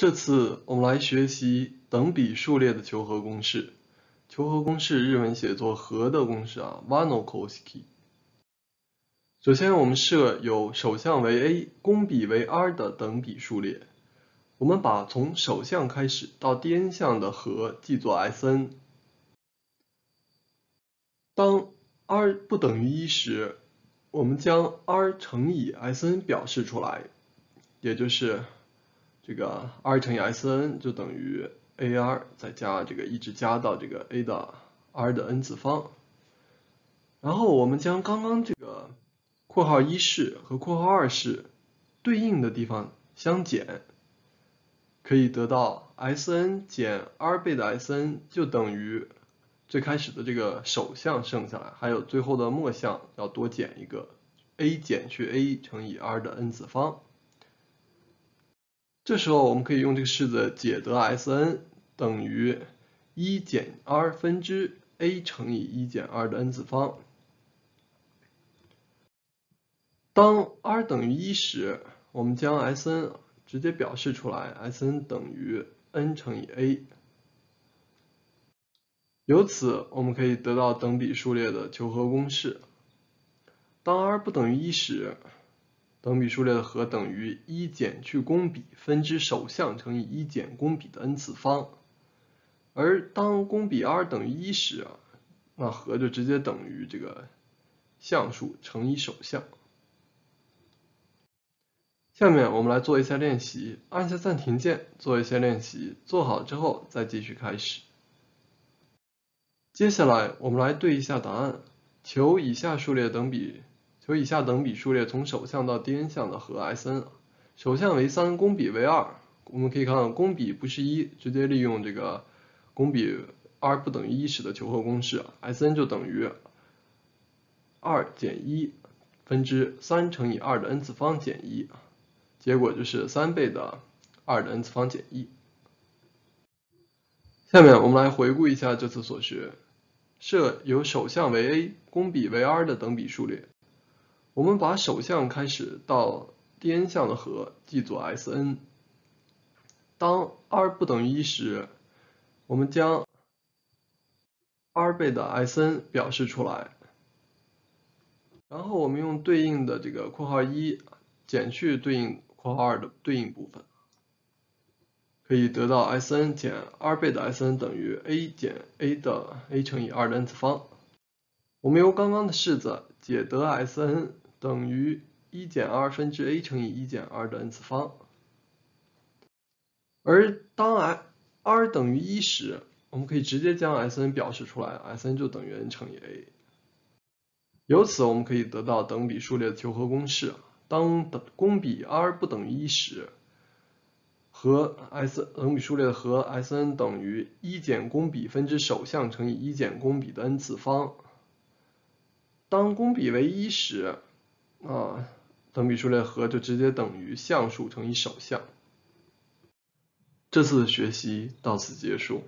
这次我们来学习等比数列的求和公式。求和公式日文写作和的公式啊 v a n o k o s k i 首先我们设有首项为 a，公比为 r 的等比数列。我们把从首项开始到第 n 项的和记作 S_n。当 r 不等于一时，我们将 r 乘以 S_n 表示出来，也就是。这个 r 乘以 S n 就等于 a r 再加这个一直加到这个 a 的 r 的 n 次方，然后我们将刚刚这个括号一式和括号二式对应的地方相减，可以得到 S n 减 r 倍的 S n 就等于最开始的这个首项剩下来，还有最后的末项要多减一个 a 减去 a 乘以 r 的 n 次方。这时候我们可以用这个式子解得 S_n 等于一减 r 分之 a 乘以一减 r 的 n 次方。当 r 等于一时，我们将 S_n 直接表示出来，S_n 等于 n 乘以 a。由此我们可以得到等比数列的求和公式。当 r 不等于一时，等比数列的和等于一减去公比分之首项乘以一减公比的 n 次方，而当公比 r 等于一时啊，那和就直接等于这个项数乘以首项。下面我们来做一下练习，按下暂停键做一些练习，做好之后再继续开始。接下来我们来对一下答案，求以下数列等比。有以下等比数列，从首项到第 n 项的和 S n，首项为三，公比为二。我们可以看到，公比不是一，直接利用这个公比 r 不等于一时的求和公式，S n 就等于二减一分之三乘以二的 n 次方减一，结果就是三倍的二的 n 次方减一。下面我们来回顾一下这次所学，设有首项为 a，公比为 r 的等比数列。我们把首项开始到第 n 项的和记作 S_n。当 r 不等于一时，我们将 r 倍的 S_n 表示出来，然后我们用对应的这个括号一减去对应括号二的对应部分，可以得到 S_n 减 r 倍的 S_n 等于 a 减 a 的 a 乘以二的 n 次方。我们由刚刚的式子解得 S_n。等于一减 r 分之 a 乘以一减 r 的 n 次方。而当 r 等于一时，我们可以直接将 S n 表示出来，S n 就等于 n 乘以 a。由此我们可以得到等比数列的求和公式：当等公比 r 不等于一时，和 S 等比数列的和 S n 等于一减公比分之首项乘以一减公比的 n 次方。当公比为一时，啊，等比数列和就直接等于项数乘以首项。这次的学习到此结束。